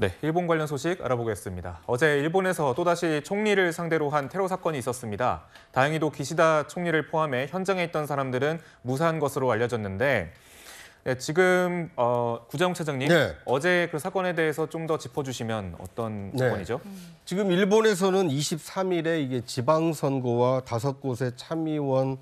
네, 일본 관련 소식 알아보겠습니다. 어제 일본에서 또다시 총리를 상대로 한 테러 사건이 있었습니다. 다행히도 기시다 총리를 포함해 현장에 있던 사람들은 무사한 것으로 알려졌는데 네, 지금 어, 구정 차장님 네. 어제 그 사건에 대해서 좀 더 짚어주시면 어떤 사건이죠? 네. 음. 지금 일본에서는 23일에 이게 지방선거와 다섯 곳의 참의원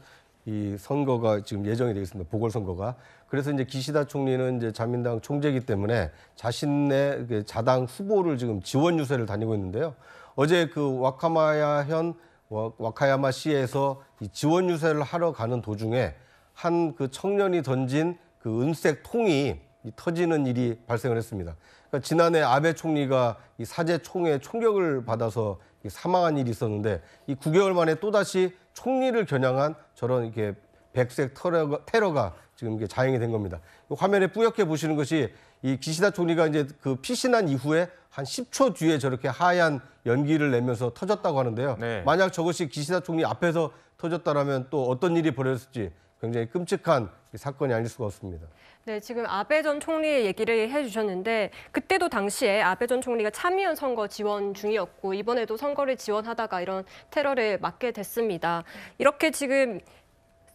이 선거가 지금 예정이 되어 있습니다. 보궐선거가. 그래서 이제 기시다 총리는 이제 자민당 총재이기 때문에 자신의 그 자당 후보를 지금 지원 유세를 다니고 있는데요. 어제 그 와카마야현 와카야마 시에서 이 지원 유세를 하러 가는 도중에 한 그 청년이 던진 그 은색 통이 터지는 일이 발생을 했습니다. 그러니까 지난해 아베 총리가 이 사제 총회 총격을 받아서 사망한 일이 있었는데 이 9개월 만에 또다시 총리를 겨냥한 저런 이렇게 백색 테러가, 테러가 지금 이게 자행이 된 겁니다. 화면에 뿌옇게 보시는 것이 이 기시다 총리가 이제 그 피신한 이후에 한 10초 뒤에 저렇게 하얀 연기를 내면서 터졌다고 하는데요. 네. 만약 저것이 기시다 총리 앞에서 터졌다면또 어떤 일이 벌어졌을지 굉장히 끔찍한 사건이 아닐 수가 없습니다. 네, 지금 아베 전 총리의 얘기를 해주셨는데 그때도 당시에 아베 전 총리가 참의원 선거 지원 중이었고 이번에도 선거를 지원하다가 이런 테러를 맞게 됐습니다. 이렇게 지금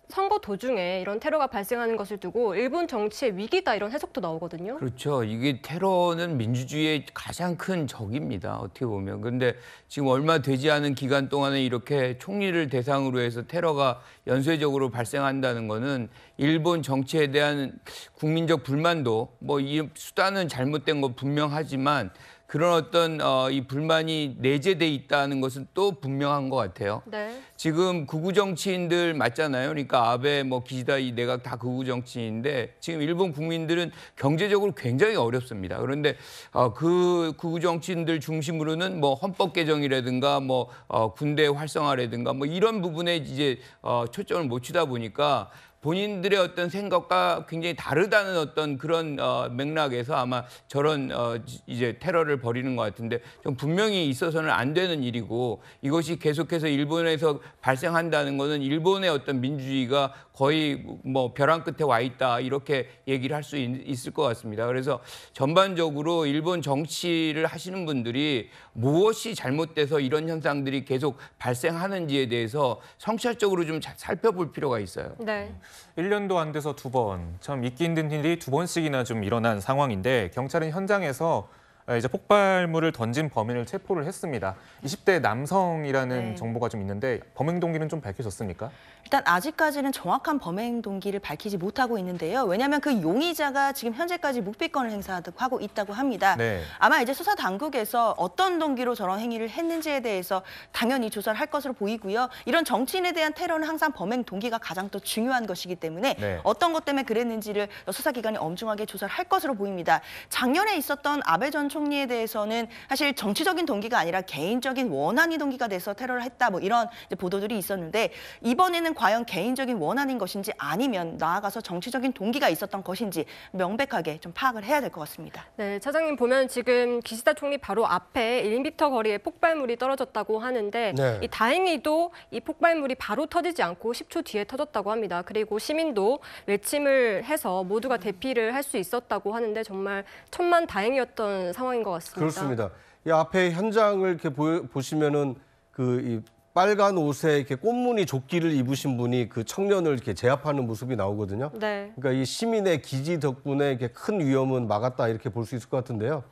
선거 도중에 이런 테러가 발생하는 것을 두고 일본 정치의 위기다 이런 해석도 나오거든요. 그렇죠. 이게 테러는 민주주의의 가장 큰 적입니다. 어떻게 보면. 그런데 지금 얼마 되지 않은 기간 동안에 이렇게 총리를 대상으로 해서 테러가 연쇄적으로 발생한다는 것은 일본 정치에 대한 국민적 불만도 뭐 이 수단은 잘못된 거 분명하지만 그런 어떤 어, 이 불만이 내재돼 있다는 것은 또 분명한 것 같아요. 네. 지금 극우 정치인들 맞잖아요. 그러니까 아베, 뭐 기시다 이 내각 다 극우 정치인인데 지금 일본 국민들은 경제적으로 굉장히 어렵습니다. 그런데 어, 그 극우 정치인들 중심으로는 뭐 헌법 개정이라든가 뭐 어, 군대 활성화라든가 뭐 이런 부분에 이제 어, 초점을 못 치다 보니까 본인들의 어떤 생각과 굉장히 다르다는 어떤 그런 어, 맥락에서 아마 저런 어, 이제 테러를 벌이는 것 같은데 좀 분명히 있어서는 안 되는 일이고 이것이 계속해서 일본에서 발생한다는 것은 일본의 어떤 민주주의가 거의 뭐 벼랑 끝에 와 있다 이렇게 얘기를 할 수 있을 것 같습니다. 그래서 전반적으로 일본 정치를 하시는 분들이 무엇이 잘못돼서 이런 현상들이 계속 발생하는지에 대해서 성찰적으로 좀 살펴볼 필요가 있어요. 네. 1년도 안 돼서 두 번, 참 잊기 힘든 일이 두 번씩이나 좀 일어난 상황인데 경찰은 현장에서 아, 이제 폭발물을 던진 범인을 체포를 했습니다. 20대 남성이라는 네. 정보가 좀 있는데 범행 동기는 좀 밝혀졌습니까? 일단 아직까지는 정확한 범행 동기를 밝히지 못하고 있는데요. 왜냐하면 그 용의자가 지금 현재까지 묵비권을 행사하고 있다고 합니다. 네. 아마 이제 수사 당국에서 어떤 동기로 저런 행위를 했는지에 대해서 당연히 조사를 할 것으로 보이고요. 이런 정치인에 대한 테러는 항상 범행 동기가 가장 또 중요한 것이기 때문에 네. 어떤 것 때문에 그랬는지를 수사기관이 엄중하게 조사를 할 것으로 보입니다. 작년에 있었던 아베 전 총리에 대해서는 사실 정치적인 동기가 아니라 개인적인 원한이 동기가 돼서 테러를 했다 뭐 이런 보도들이 있었는데 이번에는 과연 개인적인 원한인 것인지 아니면 나아가서 정치적인 동기가 있었던 것인지 명백하게 좀 파악을 해야 될 것 같습니다. 네, 차장님 보면 지금 기시다 총리 바로 앞에 1미터 거리에 폭발물이 떨어졌다고 하는데 네. 이 다행히도 이 폭발물이 바로 터지지 않고 10초 뒤에 터졌다고 합니다. 그리고 시민도 외침을 해서 모두가 대피를 할 수 있었다고 하는데 정말 천만 다행이었던 상황. 입니다 상황인 것 같습니다. 그렇습니다. 이 앞에 현장을 이렇게 보시면은 그이 빨간 옷에 이렇게 꽃무늬 조끼를 입으신 분이 그 청년을 이렇게 제압하는 모습이 나오거든요. 네. 그러니까 이 시민의 기지 덕분에 이렇게 큰 위험은 막았다 이렇게 볼 수 있을 것 같은데요.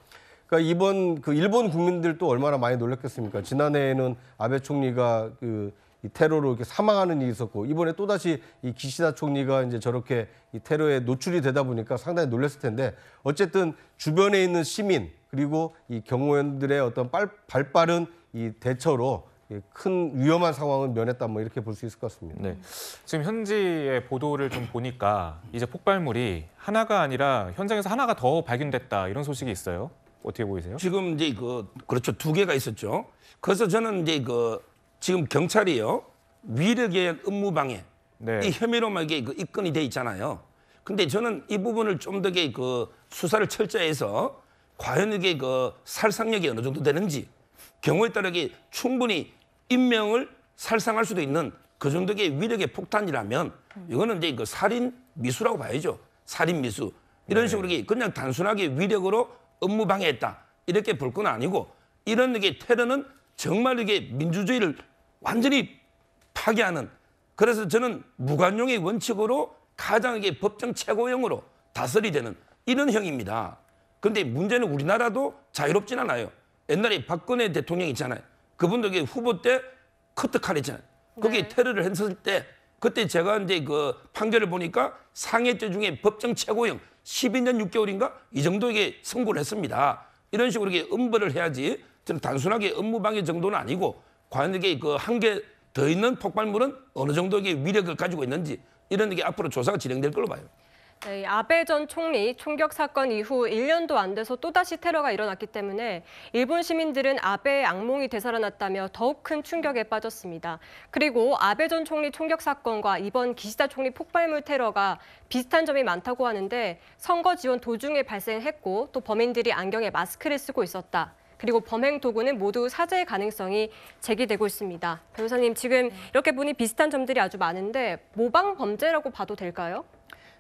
그러니까 이번 그 일본 국민들 도 얼마나 많이 놀랐겠습니까? 지난해에는 아베 총리가 그이 테러로 이렇게 사망하는 일이 있었고 이번에 또 다시 이 기시다 총리가 이제 저렇게 이 테러에 노출이 되다 보니까 상당히 놀랐을 텐데 어쨌든 주변에 있는 시민 그리고 이 경호원들의 어떤 빨, 발빠른 이 대처로 큰 위험한 상황은 면했다 뭐 이렇게 볼 수 있을 것 같습니다. 네. 지금 현지의 보도를 좀 보니까 이제 폭발물이 하나가 아니라 현장에서 하나가 더 발견됐다 이런 소식이 있어요. 어떻게 보이세요? 지금 이제 그 그렇죠 두 개가 있었죠. 그래서 저는 이제 그 지금 경찰이요 위력의 업무방해 네. 이 혐의로만 이게 그 입건이 돼 있잖아요. 근데 저는 이 부분을 좀더그 수사를 철저해서 과연 이게 그 살상력이 어느 정도 되는지 경우에 따라 이게 충분히 인명을 살상할 수도 있는 그 정도의 위력의 폭탄이라면 이거는 이제 그 살인 미수라고 봐야죠. 살인 미수. 이런 네. 식으로 네. 그냥 단순하게 위력으로 업무 방해했다. 이렇게 볼 건 아니고 이런 이게 테러는 정말 이게 민주주의를 완전히 파괴하는 그래서 저는 무관용의 원칙으로 가장 이게 법정 최고형으로 다스리되는 이런 형입니다. 근데 문제는 우리나라도 자유롭진 않아요. 옛날에 박근혜 대통령 있잖아요. 그분도 후보 때 커트칼 했잖아요. 거기 네. 테러를 했을 때 그때 제가 이제 그 판결을 보니까 상해죄 중에 법정 최고형 12년 6개월인가 이 정도에게 선고를 했습니다. 이런 식으로 이렇게 음벌을 해야지 저는 단순하게 업무방해 정도는 아니고 과연 이게 그 한 개 더 있는 폭발물은 어느 정도의 위력을 가지고 있는지 이런 게 앞으로 조사가 진행될 걸로 봐요. 네, 아베 전 총리 총격 사건 이후 1년도 안 돼서 또다시 테러가 일어났기 때문에 일본 시민들은 아베의 악몽이 되살아났다며 더욱 큰 충격에 빠졌습니다. 그리고 아베 전 총리 총격 사건과 이번 기시다 총리 폭발물 테러가 비슷한 점이 많다고 하는데 선거 지원 도중에 발생했고 또 범인들이 안경에 마스크를 쓰고 있었다. 그리고 범행 도구는 모두 사제의 가능성이 제기되고 있습니다. 변호사님, 지금 네. 이렇게 보니 비슷한 점들이 아주 많은데 모방 범죄라고 봐도 될까요?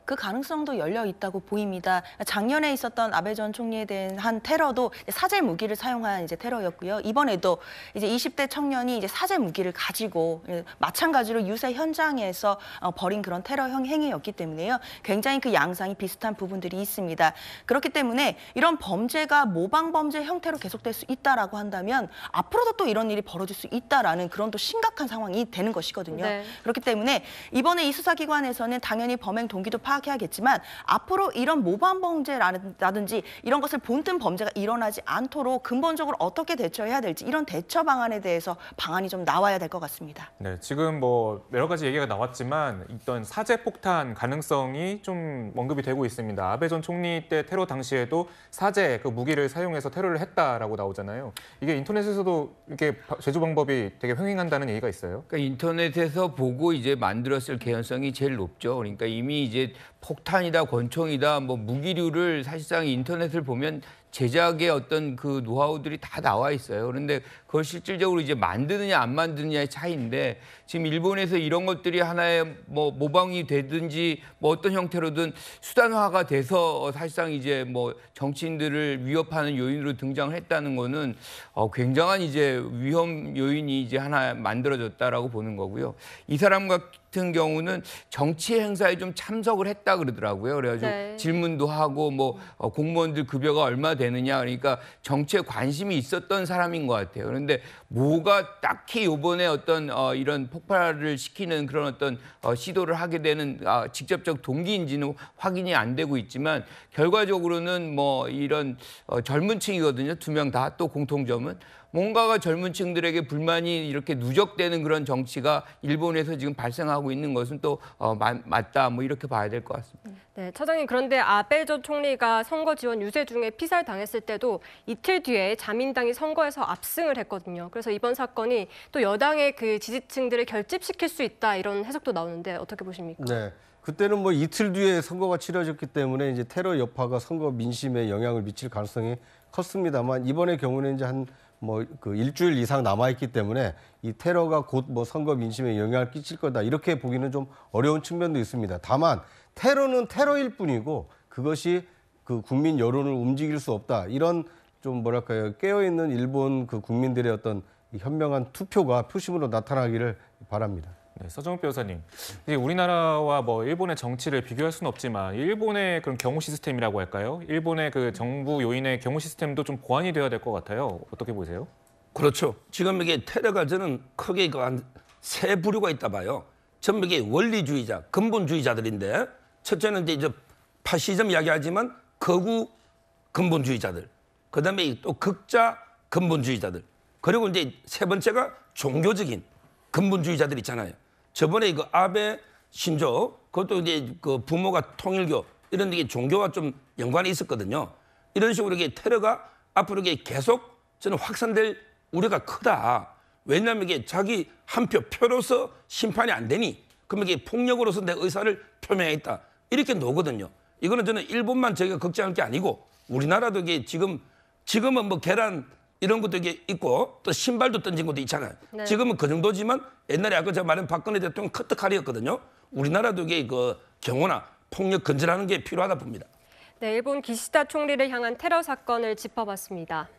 그 가능성도 열려 있다고 보입니다. 작년에 있었던 아베 전 총리에 대한 한 테러도 사제 무기를 사용한 이제 테러였고요. 이번에도 이제 20대 청년이 이제 사제 무기를 가지고 예, 마찬가지로 유세 현장에서 어, 벌인 그런 테러 형 행위였기 때문에요. 굉장히 그 양상이 비슷한 부분들이 있습니다. 그렇기 때문에 이런 범죄가 모방 범죄 형태로 계속될 수 있다라고 한다면 앞으로도 또 이런 일이 벌어질 수 있다라는 그런 또 심각한 상황이 되는 것이거든요. 네. 그렇기 때문에 이번에 이 수사기관에서는 당연히 범행 동기도 파 파악해야겠지만 앞으로 이런 모반 범죄라든지 이런 것을 본뜬 범죄가 일어나지 않도록 근본적으로 어떻게 대처해야 될지 이런 대처 방안에 대해서 방안이 좀 나와야 될 것 같습니다. 네, 지금 뭐 여러 가지 얘기가 나왔지만 있던 사제 폭탄 가능성이 좀 언급이 되고 있습니다. 아베 전 총리 때 테러 당시에도 사제 그 무기를 사용해서 테러를 했다라고 나오잖아요. 이게 인터넷에서도 이렇게 제조 방법이 되게 흥행한다는 얘기가 있어요. 그러니까 인터넷에서 보고 이제 만들었을 개연성이 제일 높죠. 그러니까 이미 이제 폭탄이다 권총이다 뭐 무기류를 사실상 인터넷을 보면 제작의 어떤 그 노하우들이 다 나와 있어요. 그런데 그걸 실질적으로 이제 만드느냐 안 만드느냐의 차이인데 지금 일본에서 이런 것들이 하나의 뭐 모방이 되든지 뭐 어떤 형태로든 수단화가 돼서 사실상 이제 뭐 정치인들을 위협하는 요인으로 등장 했다는 거는 어 굉장한 이제 위험 요인이 이제 하나 만들어졌다라고 보는 거고요. 이 사람 같은 경우는 정치 행사에 좀 참석을 했다 그러더라고요. 그래가지고 네. 질문도 하고 뭐 어, 공무원들 급여가 얼마 되느냐 그러니까 정치에 관심이 있었던 사람인 것 같아요. 그런데 뭐가 딱히 이번에 어떤 어, 이런 폭발을 시키는 그런 어떤 어, 시도를 하게 되는 아, 직접적 동기인지는 확인이 안 되고 있지만 결과적으로는 뭐 이런 어, 젊은 층이거든요. 두 명 다 또 공통점은 뭔가가 젊은 층들에게 불만이 이렇게 누적되는 그런 정치가 일본에서 지금 발생하고 있는 것은 또 어, 마, 맞다 뭐 이렇게 봐야 될 것 같습니다. 네, 차장님 그런데 아베 전 총리가 선거 지원 유세 중에 피살 당했을 때도 이틀 뒤에 자민당이 선거에서 압승을 했거든요. 그래서 이번 사건이 또 여당의 그 지지층들을 결집시킬 수 있다 이런 해석도 나오는데 어떻게 보십니까? 네. 그때는 뭐 이틀 뒤에 선거가 치러졌기 때문에 이제 테러 여파가 선거 민심에 영향을 미칠 가능성이 컸습니다만 이번의 경우는 이제 한 뭐그 일주일 이상 남아있기 때문에 이 테러가 곧 뭐 선거 민심에 영향을 끼칠 거다 이렇게 보기는 좀 어려운 측면도 있습니다. 다만 테러는 테러일 뿐이고 그것이 그 국민 여론을 움직일 수 없다 이런 좀 뭐랄까요 깨어 있는 일본 그 국민들의 어떤 현명한 투표가 표심으로 나타나기를 바랍니다. 네, 서정욱 변호사님, 우리나라와 뭐 일본의 정치를 비교할 수는 없지만 일본의 그런 경호 시스템이라고 할까요? 일본의 그 정부 요인의 경호 시스템도 좀 보완이 되어야될 것 같아요. 어떻게 보세요? 그렇죠. 지금 이게 테러가 저는 크게 그한세 부류가 있다 봐요. 전부 이게 원리주의자, 근본주의자들인데 첫째는 이제 파시즘 이야기하지만 거구 근본주의자들, 그다음에 또 극자 근본주의자들, 그리고 이제 세 번째가 종교적인 근본주의자들 있잖아요. 저번에 그 아베 신조 그것도 이제 그 부모가 통일교 이런 게 종교와 좀 연관이 있었거든요. 이런 식으로 이게 테러가 앞으로 이게 계속 저는 확산될 우려가 크다. 왜냐하면 이게 자기 한 표 표로서 심판이 안 되니 그러면 이게 폭력으로서 내 의사를 표명했다. 이렇게 놓거든요. 이거는 저는 일본만 저희가 걱정할 게 아니고 우리나라도 이게 지금 지금은 뭐 계란 이런 것도 이 있고 또 신발도 던진 것도 있잖아요. 네. 지금은 그 정도지만 옛날에 아까 제가 말한 박근혜 대통령 커트칼이었거든요. 우리나라도 이게 그 경호나 폭력 근절하는 게 필요하다 봅니다. 네, 일본 기시다 총리를 향한 테러 사건을 짚어봤습니다.